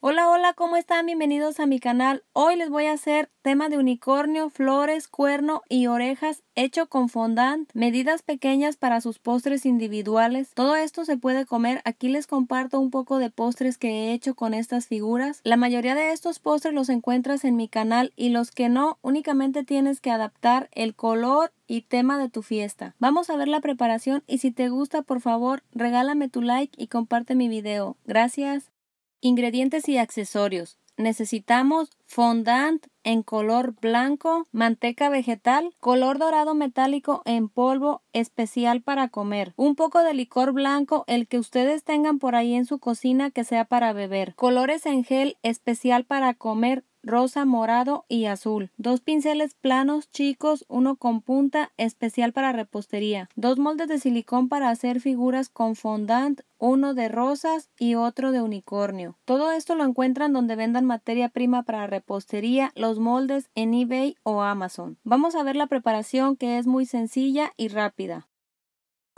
Hola, hola, ¿cómo están? Bienvenidos a mi canal. Hoy les voy a hacer tema de unicornio, flores, cuerno y orejas hecho con fondant, medidas pequeñas para sus postres individuales. Todo esto se puede comer. Aquí les comparto un poco de postres que he hecho con estas figuras. La mayoría de estos postres los encuentras en mi canal y los que no, únicamente tienes que adaptar el color y tema de tu fiesta. Vamos a ver la preparación y si te gusta por favor regálame tu like y comparte mi video. Gracias. Ingredientes y accesorios. Necesitamos fondant en color blanco, manteca vegetal, color dorado metálico en polvo especial para comer, un poco de licor blanco, el que ustedes tengan por ahí en su cocina que sea para beber, colores en gel especial para comer rosa, morado y azul. Dos pinceles planos chicos, uno con punta especial para repostería. Dos moldes de silicón para hacer figuras con fondant uno de rosas y otro de unicornio. Todo esto lo encuentran donde vendan materia prima para repostería, los moldes en eBay o Amazon. Vamos a ver la preparación que es muy sencilla y rápida.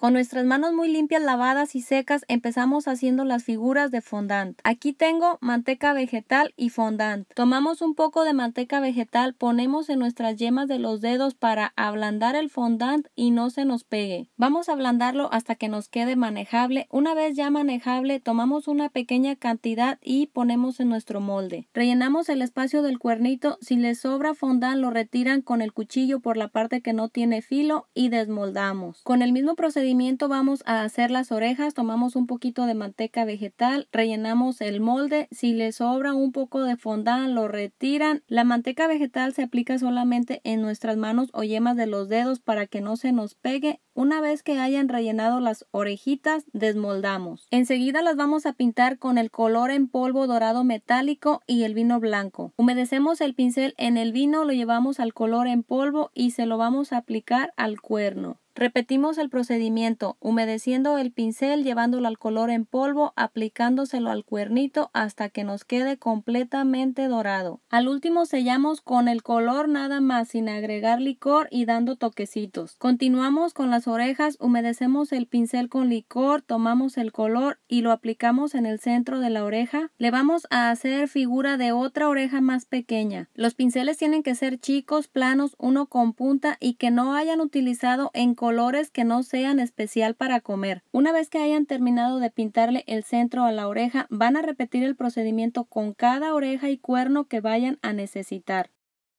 Con nuestras manos muy limpias, lavadas y secas, empezamos haciendo las figuras de fondant. Aquí tengo manteca vegetal y fondant. Tomamos un poco de manteca vegetal, ponemos en nuestras yemas de los dedos para ablandar el fondant y no se nos pegue. Vamos a ablandarlo hasta que nos quede manejable. Una vez ya manejable, tomamos una pequeña cantidad y ponemos en nuestro molde. Rellenamos el espacio del cuernito. Si les sobra fondant, lo retiran con el cuchillo por la parte que no tiene filo y desmoldamos. Con el mismo procedimiento vamos a hacer las orejas, tomamos un poquito de manteca vegetal, rellenamos el molde, si le sobra un poco de fondant lo retiran. La manteca vegetal se aplica solamente en nuestras manos o yemas de los dedos para que no se nos pegue. Una vez que hayan rellenado las orejitas, desmoldamos. Enseguida las vamos a pintar con el color en polvo dorado metálico y el vino blanco. Humedecemos el pincel en el vino, lo llevamos al color en polvo y se lo vamos a aplicar al cuerno. Repetimos el procedimiento, humedeciendo el pincel, llevándolo al color en polvo, aplicándoselo al cuernito hasta que nos quede completamente dorado. Al último sellamos con el color nada más, sin agregar licor y dando toquecitos. Continuamos con las orejas, humedecemos el pincel con licor, tomamos el color y lo aplicamos en el centro de la oreja. Le vamos a hacer figura de otra oreja más pequeña. Los pinceles tienen que ser chicos, planos, uno con punta y que no hayan utilizado en colores que no sean especial para comer. Una vez que hayan terminado de pintarle el centro a la oreja, van a repetir el procedimiento con cada oreja y cuerno que vayan a necesitar.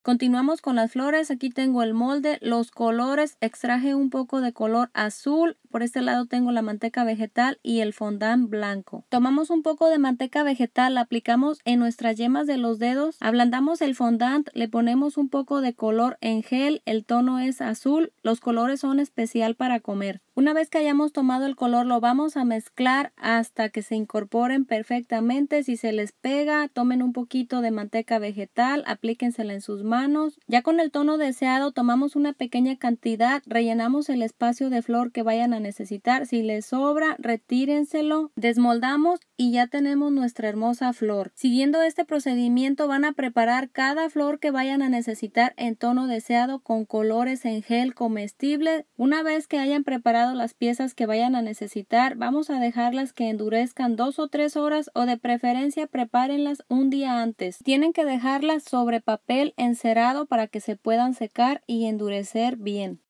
Continuamos con las flores, aquí tengo el molde, los colores, extraje un poco de color azul, por este lado tengo la manteca vegetal y el fondant blanco. Tomamos un poco de manteca vegetal, la aplicamos en nuestras yemas de los dedos, ablandamos el fondant, le ponemos un poco de color en gel, el tono es azul, los colores son especial para comer. Una vez que hayamos tomado el color lo vamos a mezclar hasta que se incorporen perfectamente. Si se les pega, tomen un poquito de manteca vegetal, aplíquensela en sus manos. Ya con el tono deseado tomamos una pequeña cantidad, rellenamos el espacio de flor que vayan a necesitar. Si les sobra, retírenselo, desmoldamos y ya tenemos nuestra hermosa flor. Siguiendo este procedimiento van a preparar cada flor que vayan a necesitar en tono deseado con colores en gel comestible. Una vez que hayan preparado las piezas que vayan a necesitar, vamos a dejarlas que endurezcan dos o tres horas o de preferencia prepárenlas un día antes. Tienen que dejarlas sobre papel encerado para que se puedan secar y endurecer bien.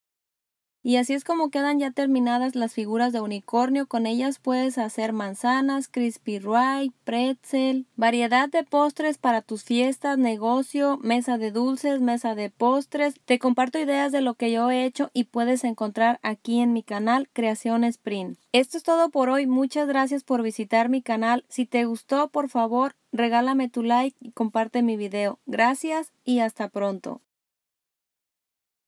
Y así es como quedan ya terminadas las figuras de unicornio, con ellas puedes hacer manzanas, crispy rye, pretzel, variedad de postres para tus fiestas, negocio, mesa de dulces, mesa de postres. Te comparto ideas de lo que yo he hecho y puedes encontrar aquí en mi canal Creación Sprint. Esto es todo por hoy, muchas gracias por visitar mi canal. Si te gustó, por favor, regálame tu like y comparte mi video. Gracias y hasta pronto.